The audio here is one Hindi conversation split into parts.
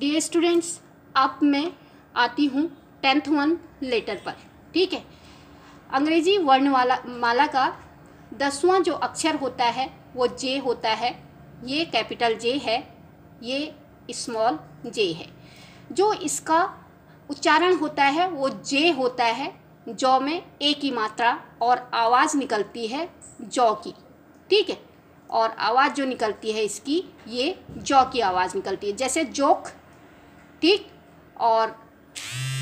डी स्टूडेंट्स अब मैं आती हूँ टेंथ वन लेटर पर ठीक है अंग्रेजी वर्णमाला माला का दसवां जो अक्षर होता है वो जे होता है ये कैपिटल जे है ये स्मॉल जे है जो इसका उच्चारण होता है वो जे होता है जौ में ए की मात्रा और आवाज़ निकलती है जौ की ठीक है और आवाज़ जो निकलती है इसकी ये जौ की आवाज़ निकलती है जैसे जोक ठीक और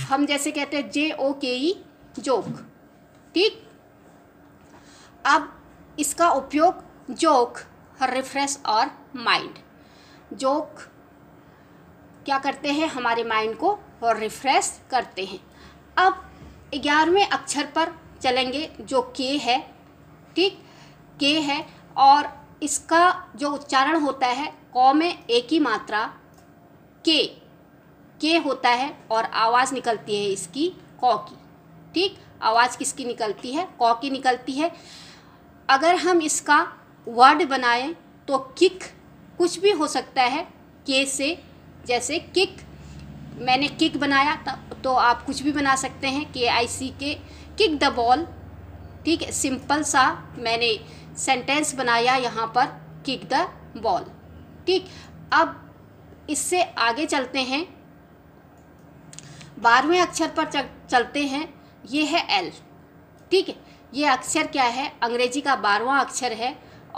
हम जैसे कहते हैं जे ओ के ई जोक ठीक अब इसका उपयोग जोक रिफ्रेश और माइंड जोक क्या करते हैं हमारे माइंड को और रिफ्रेश करते हैं अब ग्यारहवें अक्षर पर चलेंगे जो के है ठीक के है और इसका जो उच्चारण होता है कौ में एक ही मात्रा के के होता है और आवाज़ निकलती है इसकी कौ की ठीक आवाज़ किसकी निकलती है कौ की निकलती है अगर हम इसका वर्ड बनाएं तो किक कुछ भी हो सकता है के से जैसे किक मैंने किक बनाया तो आप कुछ भी बना सकते हैं के आई सी के किक द बॉल ठीक है सिंपल सा मैंने सेंटेंस बनाया यहाँ पर किक द बॉल ठीक अब इससे आगे चलते हैं बारहवें अक्षर पर चलते हैं ये है एल ठीक है ये अक्षर क्या है अंग्रेजी का बारहवा अक्षर है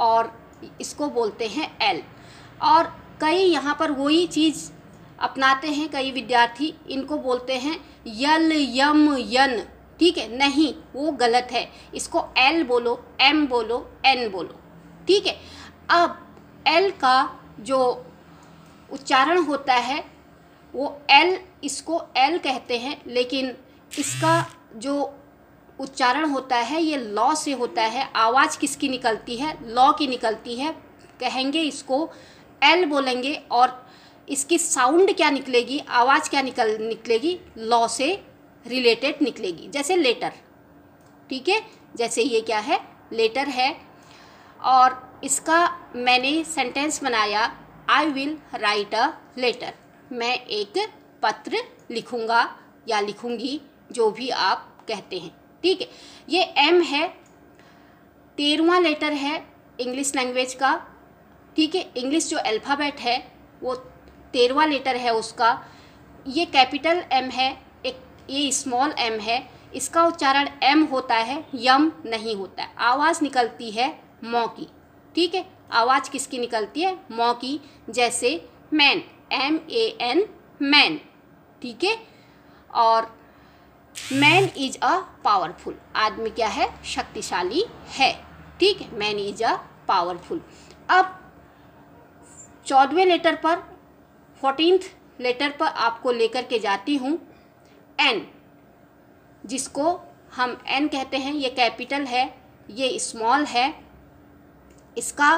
और इसको बोलते हैं एल और कई यहाँ पर वही चीज़ अपनाते हैं कई विद्यार्थी इनको बोलते हैं यल यम यन ठीक है नहीं वो गलत है इसको एल बोलो एम बोलो एन बोलो ठीक है अब एल का जो उच्चारण होता है वो एल इसको एल कहते हैं लेकिन इसका जो उच्चारण होता है ये लॉ से होता है आवाज़ किसकी निकलती है लॉ की निकलती है कहेंगे इसको एल बोलेंगे और इसकी साउंड क्या निकलेगी आवाज़ क्या निकल निकलेगी लॉ से रिलेटेड निकलेगी जैसे लेटर ठीक है जैसे ये क्या है लेटर है और इसका मैंने सेंटेंस बनाया I will write a letter मैं एक पत्र लिखूँगा या लिखूँगी जो भी आप कहते हैं ठीक है ये एम है तेरहवा लेटर है इंग्लिश लैंग्वेज का ठीक है इंग्लिश जो अल्फ़ाबेट है वो तेरहवा लेटर है उसका ये कैपिटल एम है एक ये स्मॉल एम है इसका उच्चारण एम होता है यम नहीं होता है आवाज़ निकलती है मौ की ठीक है आवाज़ किसकी निकलती है मौ की जैसे man M A N man ठीक है और मैन इज अ पावरफुल आदमी क्या है शक्तिशाली है ठीक है मैन इज अ पावरफुल अब चौदहवें लेटर पर फोर्टीनथ लेटर पर आपको लेकर के जाती हूँ एन जिसको हम एन कहते हैं ये कैपिटल है ये स्मॉल है इसका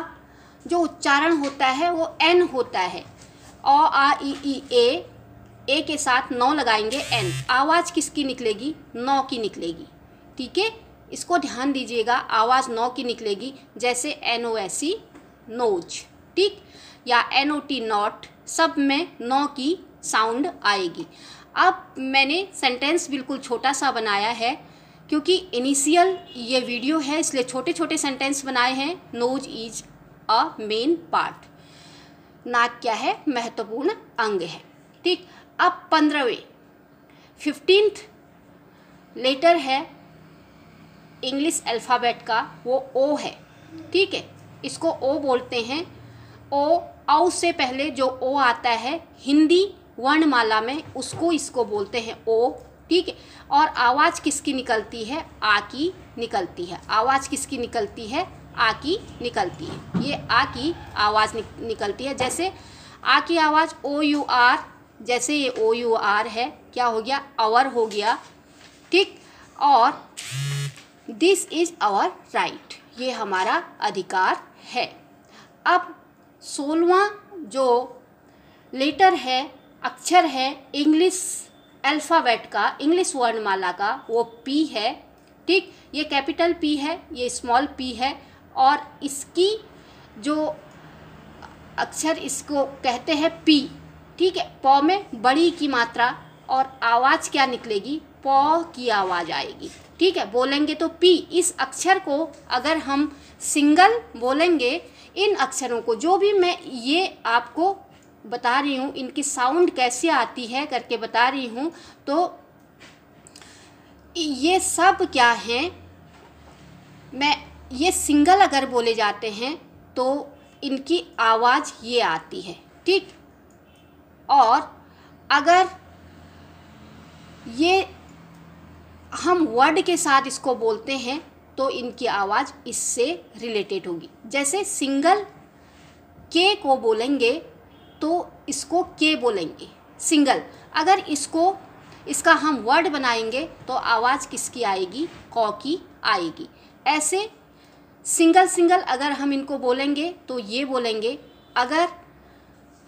जो उच्चारण होता है वो एन होता है अ आ ई ई ए ए के साथ नौ लगाएंगे एन आवाज़ किसकी निकलेगी नौ की निकलेगी ठीक है इसको ध्यान दीजिएगा आवाज़ नौ की निकलेगी जैसे N O S C nose ठीक या एन ओ टी नॉट सब में नौ की साउंड आएगी अब मैंने सेंटेंस बिल्कुल छोटा सा बनाया है क्योंकि इनिशियल ये वीडियो है इसलिए छोटे छोटे सेंटेंस बनाए हैं nose is a main part नाक क्या है महत्वपूर्ण अंग है ठीक अब पंद्रहवें फिफ्टींथ लेटर है इंग्लिश अल्फ़ाबेट का वो ओ है ठीक है इसको ओ बोलते हैं ओ औ से पहले जो ओ आता है हिंदी वर्णमाला में उसको इसको बोलते हैं ओ ठीक है और आवाज़ किसकी निकलती है आ की निकलती है आवाज़ किसकी निकलती है आ की निकलती है ये आ की आवाज़ निकलती है जैसे आ की आवाज़ ओ यू आर जैसे ये ओ यू आर है क्या हो गया आवर हो गया ठीक और दिस इज़ आवर राइट ये हमारा अधिकार है अब सोलवा जो लेटर है अक्षर है इंग्लिश अल्फ़ाबेट का इंग्लिश वर्णमाला का वो पी है ठीक ये कैपिटल पी है ये स्मॉल पी है और इसकी जो अक्षर इसको कहते हैं पी ठीक है पौ में बड़ी की मात्रा और आवाज़ क्या निकलेगी पौ की आवाज़ आएगी ठीक है बोलेंगे तो पी इस अक्षर को अगर हम सिंगल बोलेंगे इन अक्षरों को जो भी मैं ये आपको बता रही हूँ इनकी साउंड कैसे आती है करके बता रही हूँ तो ये सब क्या हैं मैं ये सिंगल अगर बोले जाते हैं तो इनकी आवाज़ ये आती है ठीक और अगर ये हम वर्ड के साथ इसको बोलते हैं तो इनकी आवाज़ इससे रिलेटेड होगी जैसे सिंगल के को बोलेंगे तो इसको के बोलेंगे सिंगल अगर इसको इसका हम वर्ड बनाएंगे तो आवाज़ किसकी आएगी कौ की आएगी ऐसे सिंगल सिंगल अगर हम इनको बोलेंगे तो ये बोलेंगे अगर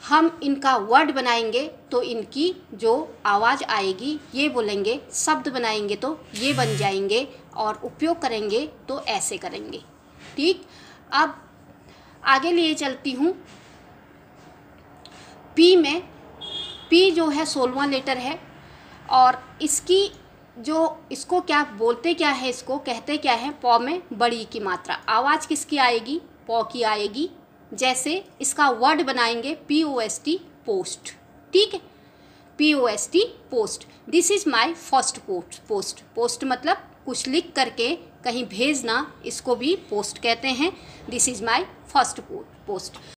हम इनका वर्ड बनाएंगे तो इनकी जो आवाज़ आएगी ये बोलेंगे शब्द बनाएंगे तो ये बन जाएंगे और उपयोग करेंगे तो ऐसे करेंगे ठीक अब आगे लिए चलती हूँ पी में पी जो है सोलवा लेटर है और इसकी जो इसको क्या बोलते क्या है इसको कहते क्या है पौ में बड़ी की मात्रा आवाज़ किसकी आएगी पौ की आएगी जैसे इसका वर्ड बनाएंगे P O S T post ठीक है P O S T post this is my first post post post मतलब कुछ लिख करके कहीं भेजना इसको भी पोस्ट कहते हैं this is my first post